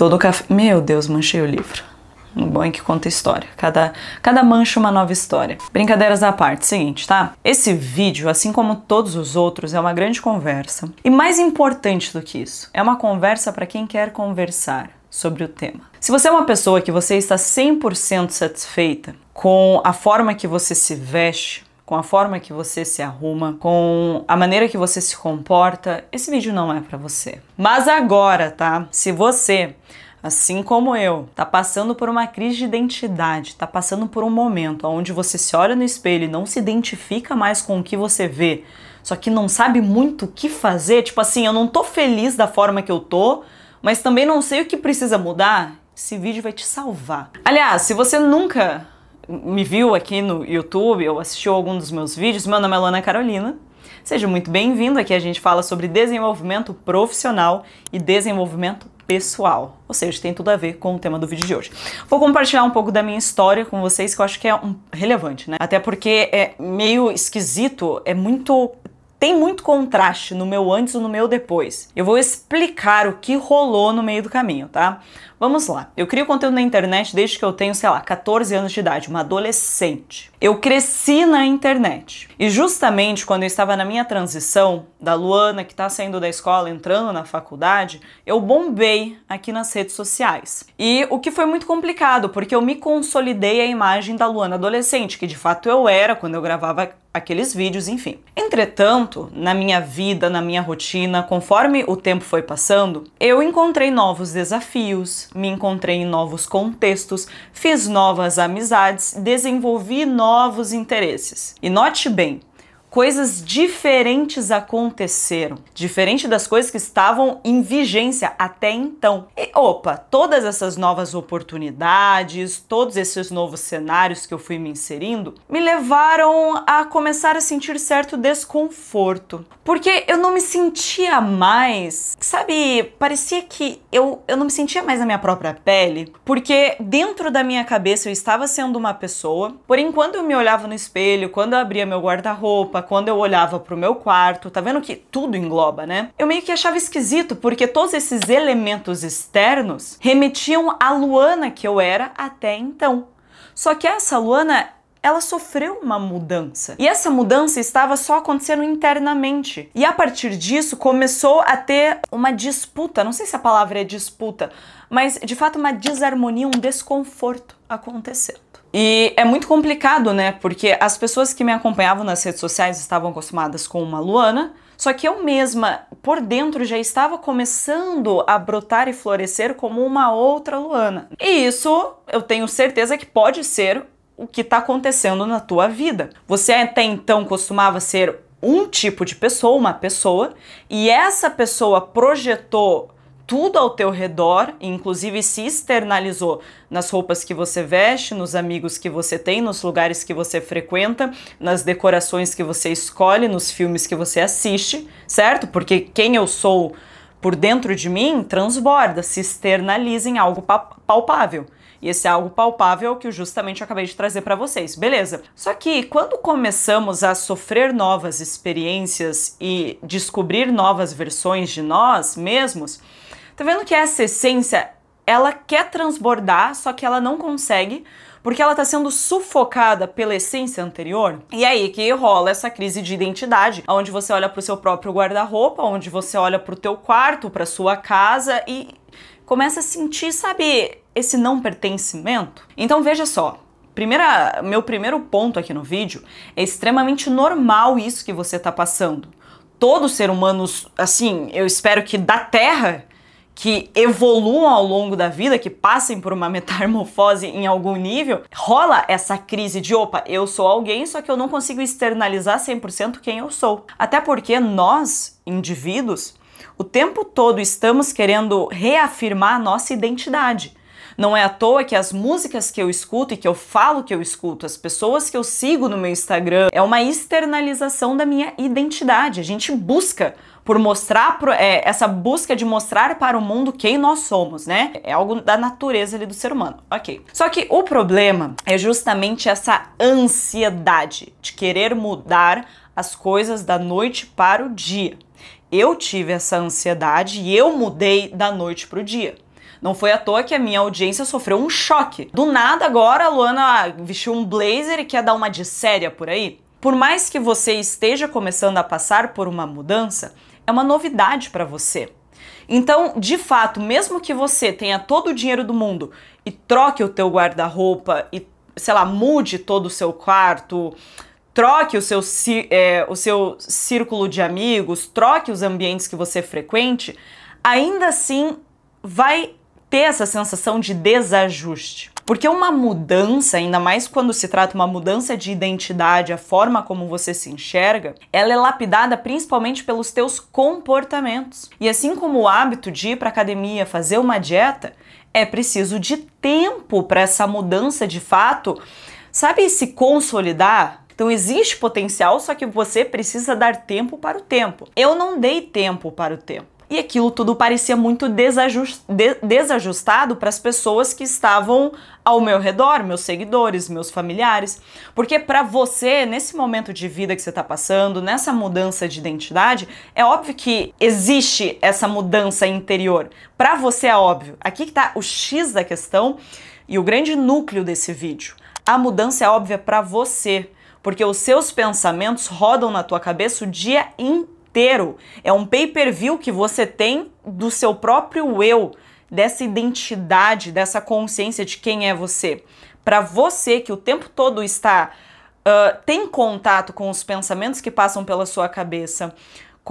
Todo café. Meu Deus, manchei o livro. O bom é que conta história. Cada, cada mancha uma nova história. Brincadeiras à parte, seguinte, tá? Esse vídeo, assim como todos os outros, é uma grande conversa. E mais importante do que isso, é uma conversa para quem quer conversar sobre o tema. Se você é uma pessoa que você está 100% satisfeita com a forma que você se veste, com a forma que você se arruma, com a maneira que você se comporta, esse vídeo não é para você. Mas agora, tá? Se você assim como eu, tá passando por uma crise de identidade, tá passando por um momento onde você se olha no espelho e não se identifica mais com o que você vê, só que não sabe muito o que fazer, tipo assim, eu não tô feliz da forma que eu tô, mas também não sei o que precisa mudar, esse vídeo vai te salvar. Aliás, se você nunca me viu aqui no YouTube ou assistiu algum dos meus vídeos, meu nome é Lona Carolina. Seja muito bem-vindo. Aqui a gente fala sobre desenvolvimento profissional e desenvolvimento pessoal. Ou seja, tem tudo a ver com o tema do vídeo de hoje. Vou compartilhar um pouco da minha história com vocês, que eu acho que é um, relevante, né? Até porque é meio esquisito, é muito tem muito contraste no meu antes e no meu depois. Eu vou explicar o que rolou no meio do caminho, tá? Vamos lá. Eu crio conteúdo na internet desde que eu tenho, sei lá, 14 anos de idade, uma adolescente. Eu cresci na internet. E justamente quando eu estava na minha transição, da Luana que está saindo da escola, entrando na faculdade, eu bombei aqui nas redes sociais. E o que foi muito complicado, porque eu me consolidei a imagem da Luana adolescente, que de fato eu era quando eu gravava aqueles vídeos, enfim. Entretanto, na minha vida, na minha rotina, conforme o tempo foi passando, eu encontrei novos desafios, me encontrei em novos contextos, fiz novas amizades, desenvolvi novos interesses. E note bem, coisas diferentes aconteceram, diferente das coisas que estavam em vigência até então. E opa, todas essas novas oportunidades, todos esses novos cenários que eu fui me inserindo, me levaram a começar a sentir certo desconforto, porque eu não me sentia mais, sabe, parecia que eu, eu não me sentia mais na minha própria pele, porque dentro da minha cabeça eu estava sendo uma pessoa, porém quando eu me olhava no espelho, quando eu abria meu guarda-roupa, roupa, quando eu olhava pro meu quarto, tá vendo que tudo engloba, né? Eu meio que achava esquisito, porque todos esses elementos externos remetiam à Luana que eu era até então. Só que essa Luana ela sofreu uma mudança. E essa mudança estava só acontecendo internamente. E a partir disso começou a ter uma disputa, não sei se a palavra é disputa, mas de fato uma desarmonia, um desconforto acontecendo. E é muito complicado, né? Porque as pessoas que me acompanhavam nas redes sociais estavam acostumadas com uma Luana, só que eu mesma, por dentro, já estava começando a brotar e florescer como uma outra Luana. E isso eu tenho certeza que pode ser o que está acontecendo na tua vida. Você até então costumava ser um tipo de pessoa, uma pessoa, e essa pessoa projetou tudo ao teu redor, inclusive se externalizou nas roupas que você veste, nos amigos que você tem, nos lugares que você frequenta, nas decorações que você escolhe, nos filmes que você assiste, certo? Porque quem eu sou por dentro de mim transborda, se externaliza em algo palpável. E esse é algo palpável é que eu justamente acabei de trazer para vocês, beleza? Só que quando começamos a sofrer novas experiências e descobrir novas versões de nós mesmos, Tá vendo que essa essência, ela quer transbordar, só que ela não consegue, porque ela está sendo sufocada pela essência anterior. E aí que rola essa crise de identidade, onde você olha para o seu próprio guarda-roupa, onde você olha para o teu quarto, para sua casa e começa a sentir, sabe, esse não pertencimento. Então veja só, primeira, meu primeiro ponto aqui no vídeo é extremamente normal isso que você está passando. Todo ser humano, assim, eu espero que da Terra que evoluam ao longo da vida, que passem por uma metamorfose em algum nível, rola essa crise de opa, eu sou alguém, só que eu não consigo externalizar 100% quem eu sou. Até porque nós, indivíduos, o tempo todo estamos querendo reafirmar nossa identidade. Não é à toa que as músicas que eu escuto e que eu falo que eu escuto, as pessoas que eu sigo no meu Instagram, é uma externalização da minha identidade. A gente busca por mostrar é, essa busca de mostrar para o mundo quem nós somos, né? É algo da natureza ali do ser humano. Ok. Só que o problema é justamente essa ansiedade de querer mudar as coisas da noite para o dia. Eu tive essa ansiedade e eu mudei da noite para o dia. Não foi à toa que a minha audiência sofreu um choque. Do nada agora a Luana vestiu um blazer e quer dar uma de séria por aí. Por mais que você esteja começando a passar por uma mudança, é uma novidade para você. Então, de fato, mesmo que você tenha todo o dinheiro do mundo e troque o teu guarda-roupa e, sei lá, mude todo o seu quarto, troque o seu, é, o seu círculo de amigos, troque os ambientes que você frequente, ainda assim vai ter essa sensação de desajuste. Porque uma mudança, ainda mais quando se trata uma mudança de identidade, a forma como você se enxerga, ela é lapidada principalmente pelos teus comportamentos. E assim como o hábito de ir para academia, fazer uma dieta, é preciso de tempo para essa mudança de fato, sabe, se consolidar. Então existe potencial, só que você precisa dar tempo para o tempo. Eu não dei tempo para o tempo e aquilo tudo parecia muito desajust... de... desajustado para as pessoas que estavam ao meu redor, meus seguidores, meus familiares. Porque para você, nesse momento de vida que você está passando, nessa mudança de identidade, é óbvio que existe essa mudança interior. Para você é óbvio. Aqui que está o X da questão e o grande núcleo desse vídeo. A mudança é óbvia para você, porque os seus pensamentos rodam na tua cabeça o dia inteiro inteiro. É um pay-per-view que você tem do seu próprio eu, dessa identidade, dessa consciência de quem é você. Para você que o tempo todo está uh, tem contato com os pensamentos que passam pela sua cabeça,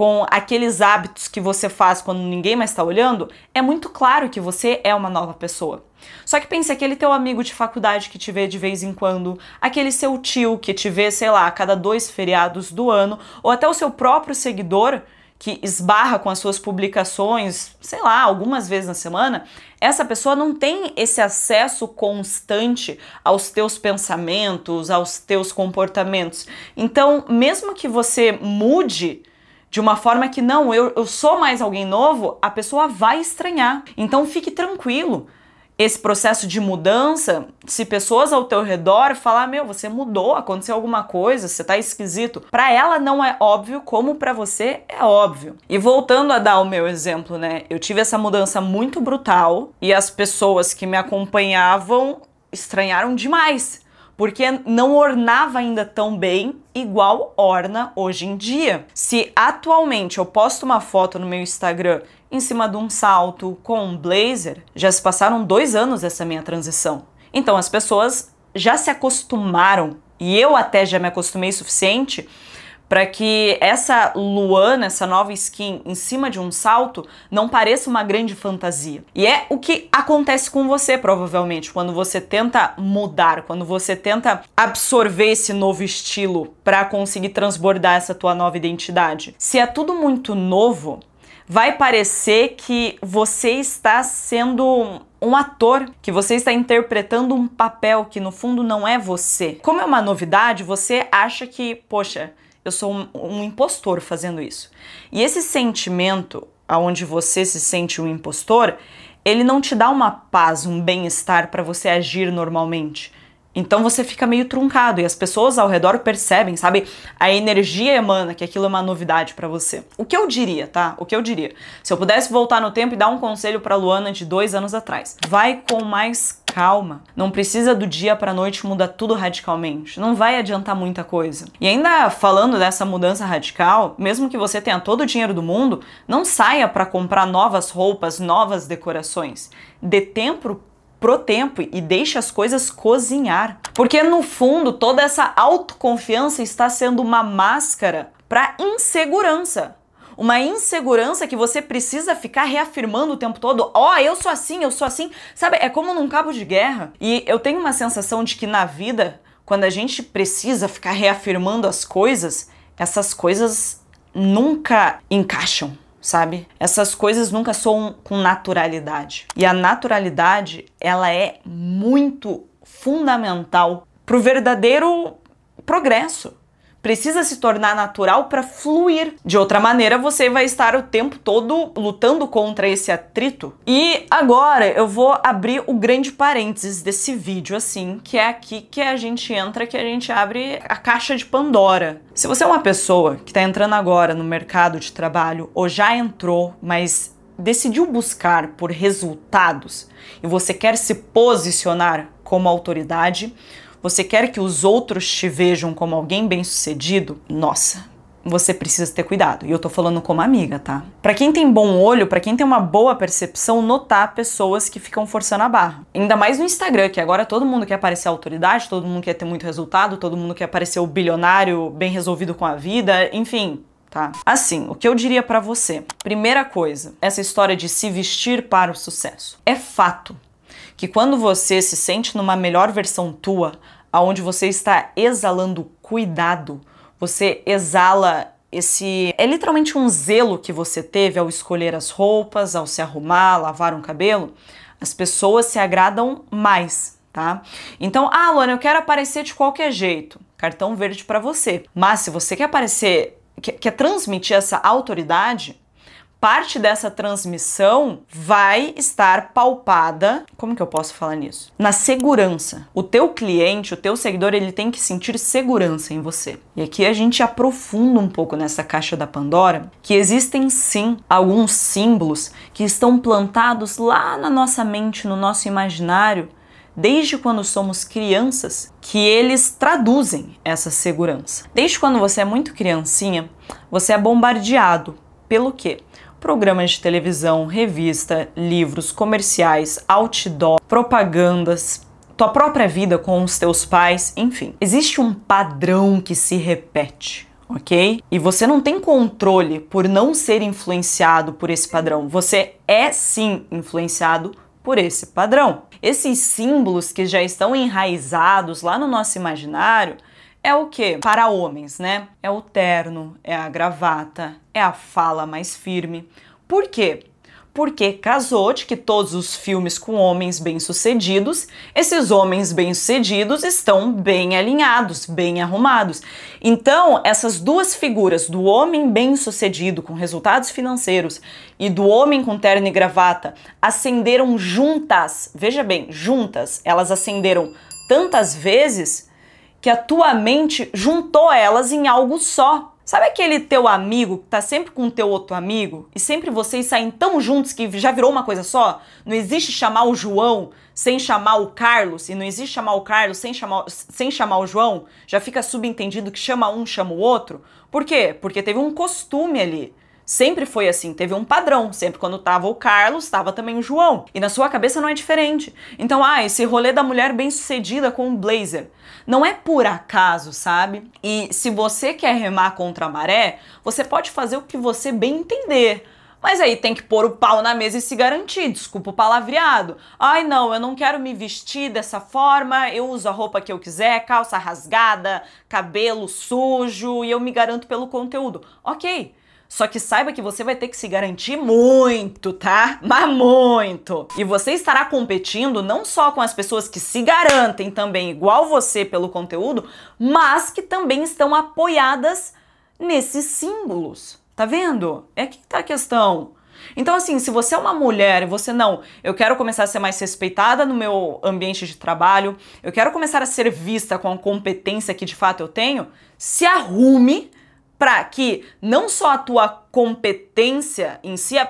com aqueles hábitos que você faz quando ninguém mais está olhando, é muito claro que você é uma nova pessoa. Só que pense aquele teu amigo de faculdade que te vê de vez em quando, aquele seu tio que te vê, sei lá, a cada dois feriados do ano, ou até o seu próprio seguidor que esbarra com as suas publicações, sei lá, algumas vezes na semana, essa pessoa não tem esse acesso constante aos teus pensamentos, aos teus comportamentos. Então, mesmo que você mude de uma forma que não, eu, eu sou mais alguém novo, a pessoa vai estranhar. Então fique tranquilo. Esse processo de mudança, se pessoas ao teu redor falar, meu, você mudou, aconteceu alguma coisa, você tá esquisito, para ela não é óbvio como para você é óbvio. E voltando a dar o meu exemplo, né? Eu tive essa mudança muito brutal e as pessoas que me acompanhavam estranharam demais porque não ornava ainda tão bem igual orna hoje em dia. Se atualmente eu posto uma foto no meu Instagram em cima de um salto com um blazer, já se passaram dois anos dessa minha transição. Então as pessoas já se acostumaram e eu até já me acostumei o suficiente para que essa Luana, essa nova skin em cima de um salto, não pareça uma grande fantasia. E é o que acontece com você, provavelmente, quando você tenta mudar, quando você tenta absorver esse novo estilo para conseguir transbordar essa tua nova identidade. Se é tudo muito novo, vai parecer que você está sendo um ator, que você está interpretando um papel que no fundo não é você. Como é uma novidade, você acha que, poxa, eu sou um, um impostor fazendo isso. E esse sentimento, aonde você se sente um impostor, ele não te dá uma paz, um bem-estar para você agir normalmente. Então você fica meio truncado e as pessoas ao redor percebem, sabe? A energia emana que aquilo é uma novidade para você. O que eu diria, tá? O que eu diria? Se eu pudesse voltar no tempo e dar um conselho para Luana de dois anos atrás, vai com mais calma. Não precisa do dia para noite mudar tudo radicalmente. Não vai adiantar muita coisa. E ainda falando dessa mudança radical, mesmo que você tenha todo o dinheiro do mundo, não saia para comprar novas roupas, novas decorações. Dê tempo pro tempo e deixe as coisas cozinhar. Porque no fundo, toda essa autoconfiança está sendo uma máscara para insegurança. Uma insegurança que você precisa ficar reafirmando o tempo todo. Ó, oh, eu sou assim, eu sou assim. Sabe, é como num cabo de guerra. E eu tenho uma sensação de que na vida, quando a gente precisa ficar reafirmando as coisas, essas coisas nunca encaixam sabe? Essas coisas nunca soam com naturalidade. E a naturalidade, ela é muito fundamental para o verdadeiro progresso precisa se tornar natural para fluir. De outra maneira, você vai estar o tempo todo lutando contra esse atrito. E agora eu vou abrir o grande parênteses desse vídeo, assim, que é aqui que a gente entra, que a gente abre a caixa de Pandora. Se você é uma pessoa que está entrando agora no mercado de trabalho ou já entrou, mas decidiu buscar por resultados e você quer se posicionar como autoridade, você quer que os outros te vejam como alguém bem-sucedido, nossa, você precisa ter cuidado. E eu tô falando como amiga, tá? Para quem tem bom olho, para quem tem uma boa percepção, notar pessoas que ficam forçando a barra. Ainda mais no Instagram, que agora todo mundo quer aparecer autoridade, todo mundo quer ter muito resultado, todo mundo quer aparecer o bilionário bem resolvido com a vida, enfim, tá? Assim, o que eu diria para você? Primeira coisa, essa história de se vestir para o sucesso. É fato que quando você se sente numa melhor versão tua, aonde você está exalando cuidado, você exala esse é literalmente um zelo que você teve ao escolher as roupas, ao se arrumar, lavar um cabelo, as pessoas se agradam mais, tá? Então, ah, Luana, eu quero aparecer de qualquer jeito. Cartão verde para você. Mas se você quer aparecer, quer, quer transmitir essa autoridade, parte dessa transmissão vai estar palpada, como que eu posso falar nisso? Na segurança. O teu cliente, o teu seguidor, ele tem que sentir segurança em você. E aqui a gente aprofunda um pouco nessa caixa da Pandora, que existem sim alguns símbolos que estão plantados lá na nossa mente, no nosso imaginário, desde quando somos crianças, que eles traduzem essa segurança. Desde quando você é muito criancinha, você é bombardeado pelo quê? programas de televisão, revista, livros, comerciais, outdoor, propagandas, tua própria vida com os teus pais, enfim. Existe um padrão que se repete ok? E você não tem controle por não ser influenciado por esse padrão. Você é sim influenciado por esse padrão. Esses símbolos que já estão enraizados lá no nosso imaginário é o que? Para homens, né? É o terno, é a gravata, é a fala mais firme. Por quê? Porque de que todos os filmes com homens bem-sucedidos, esses homens bem-sucedidos estão bem alinhados, bem arrumados. Então, essas duas figuras, do homem bem-sucedido com resultados financeiros e do homem com terno e gravata, acenderam juntas, veja bem, juntas, elas acenderam tantas vezes que a tua mente juntou elas em algo só. Sabe aquele teu amigo que tá sempre com o teu outro amigo e sempre vocês saem tão juntos que já virou uma coisa só? Não existe chamar o João sem chamar o Carlos e não existe chamar o Carlos sem chamar, sem chamar o João? Já fica subentendido que chama um, chama o outro? Por quê? Porque teve um costume ali. Sempre foi assim, teve um padrão. Sempre quando tava o Carlos, estava também o João. E na sua cabeça não é diferente. Então, ah, esse rolê da mulher bem-sucedida com um blazer. Não é por acaso, sabe? E se você quer remar contra a maré, você pode fazer o que você bem entender. Mas aí tem que pôr o pau na mesa e se garantir, desculpa o palavreado. Ai não, eu não quero me vestir dessa forma, eu uso a roupa que eu quiser, calça rasgada, cabelo sujo e eu me garanto pelo conteúdo. Ok, só que saiba que você vai ter que se garantir muito, tá? Mas muito! E você estará competindo não só com as pessoas que se garantem também igual você pelo conteúdo, mas que também estão apoiadas nesses símbolos. Tá vendo? É aqui que tá a questão. Então, assim, se você é uma mulher e você não, eu quero começar a ser mais respeitada no meu ambiente de trabalho, eu quero começar a ser vista com a competência que de fato eu tenho, se arrume para que não só a tua competência em si, a,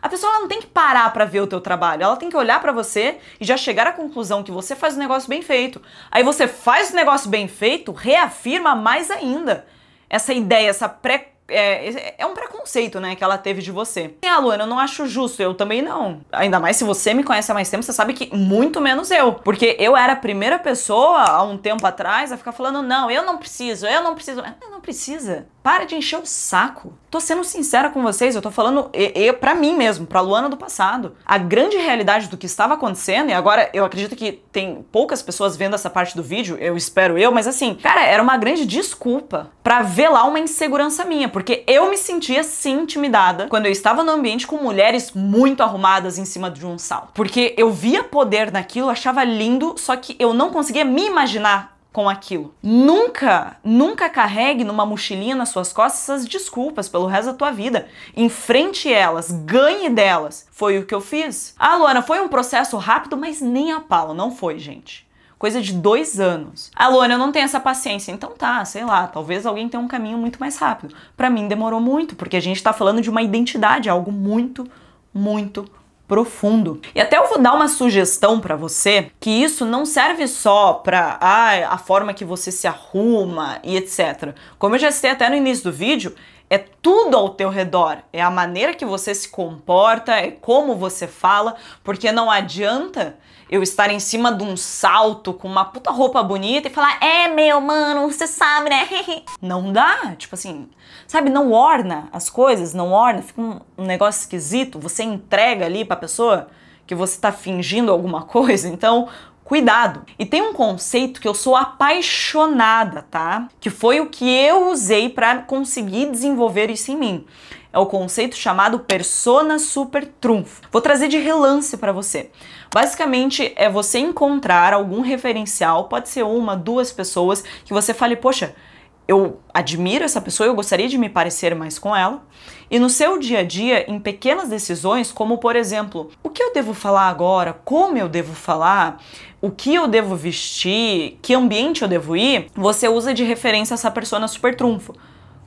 a pessoa não tem que parar para ver o teu trabalho, ela tem que olhar para você e já chegar à conclusão que você faz o um negócio bem feito. Aí você faz o um negócio bem feito, reafirma mais ainda essa ideia, essa pré é, é um preconceito, né, que ela teve de você. E a ah, Luana, eu não acho justo, eu também não. Ainda mais se você me conhece há mais tempo, você sabe que muito menos eu. Porque eu era a primeira pessoa há um tempo atrás a ficar falando: não, eu não preciso, eu não preciso. Eu não precisa. Para de encher o saco. Tô sendo sincera com vocês, eu tô falando e, e para mim mesmo, pra Luana do passado. A grande realidade do que estava acontecendo, e agora eu acredito que tem poucas pessoas vendo essa parte do vídeo, eu espero eu, mas assim, cara, era uma grande desculpa para velar uma insegurança minha, porque eu me sentia sim intimidada quando eu estava no ambiente com mulheres muito arrumadas em cima de um sal. Porque eu via poder naquilo, achava lindo, só que eu não conseguia me imaginar com aquilo. Nunca, nunca carregue numa mochilinha nas suas costas essas desculpas pelo resto da tua vida. Enfrente elas, ganhe delas. Foi o que eu fiz. Ah, Luana, foi um processo rápido, mas nem a pau, não foi, gente coisa de dois anos. Ah, Luana, eu não tenho essa paciência. Então tá, sei lá, talvez alguém tenha um caminho muito mais rápido. Para mim demorou muito, porque a gente tá falando de uma identidade, algo muito, muito, profundo. E até eu vou dar uma sugestão para você, que isso não serve só para ah, a forma que você se arruma e etc. Como eu já citei até no início do vídeo, é tudo ao teu redor, é a maneira que você se comporta, é como você fala, porque não adianta eu estar em cima de um salto com uma puta roupa bonita e falar, é meu mano, você sabe, né? Não dá, tipo assim, sabe, não orna as coisas, não orna, fica um, negócio esquisito, você entrega ali pra pessoa que você tá fingindo alguma coisa, então Cuidado! E tem um conceito que eu sou apaixonada, tá? Que foi o que eu usei para conseguir desenvolver isso em mim. É o conceito chamado persona super trunfo. Vou trazer de relance para você. Basicamente é você encontrar algum referencial, pode ser uma, duas pessoas, que você fale, poxa, eu admiro essa pessoa, eu gostaria de me parecer mais com ela. E no seu dia a dia, em pequenas decisões, como por exemplo, o que eu devo falar agora, como eu devo falar, o que eu devo vestir, que ambiente eu devo ir, você usa de referência essa persona super trunfo.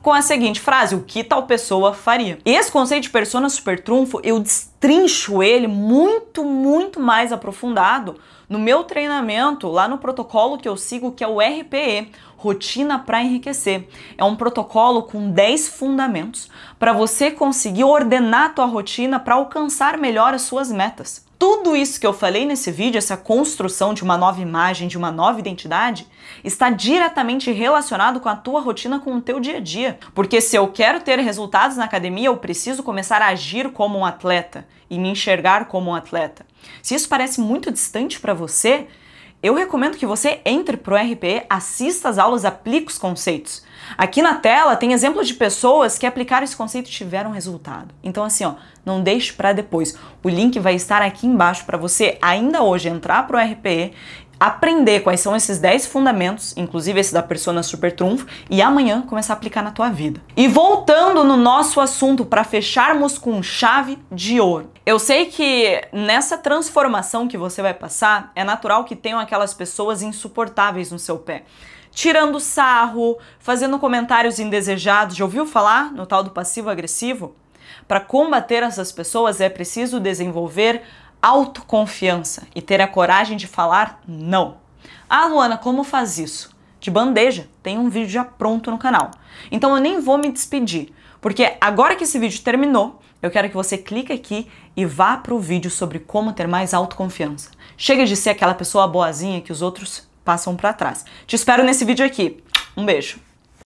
Com a seguinte frase, o que tal pessoa faria? Esse conceito de persona super trunfo, eu destrincho ele muito, muito mais aprofundado no meu treinamento, lá no protocolo que eu sigo, que é o RPE, Rotina para Enriquecer. É um protocolo com 10 fundamentos para você conseguir ordenar a tua rotina para alcançar melhor as suas metas. Tudo isso que eu falei nesse vídeo, essa construção de uma nova imagem, de uma nova identidade, está diretamente relacionado com a tua rotina, com o teu dia a dia. Porque se eu quero ter resultados na academia, eu preciso começar a agir como um atleta e me enxergar como um atleta. Se isso parece muito distante para você, eu recomendo que você entre pro RPE, assista as aulas, aplique os conceitos. Aqui na tela tem exemplos de pessoas que aplicaram esse conceito e tiveram resultado. Então assim, ó, não deixe para depois. O link vai estar aqui embaixo para você ainda hoje entrar pro RPE, aprender quais são esses 10 fundamentos, inclusive esse da persona super trunfo, e amanhã começar a aplicar na tua vida. E voltando no nosso assunto para fecharmos com chave de ouro. Eu sei que nessa transformação que você vai passar, é natural que tenham aquelas pessoas insuportáveis no seu pé. Tirando sarro, fazendo comentários indesejados. Já ouviu falar no tal do passivo-agressivo? Para combater essas pessoas é preciso desenvolver autoconfiança e ter a coragem de falar não. Ah, Luana, como faz isso? De bandeja, tem um vídeo já pronto no canal. Então eu nem vou me despedir, porque agora que esse vídeo terminou, eu quero que você clique aqui e vá para o vídeo sobre como ter mais autoconfiança. Chega de ser aquela pessoa boazinha que os outros passam para trás. Te espero nesse vídeo aqui. Um beijo!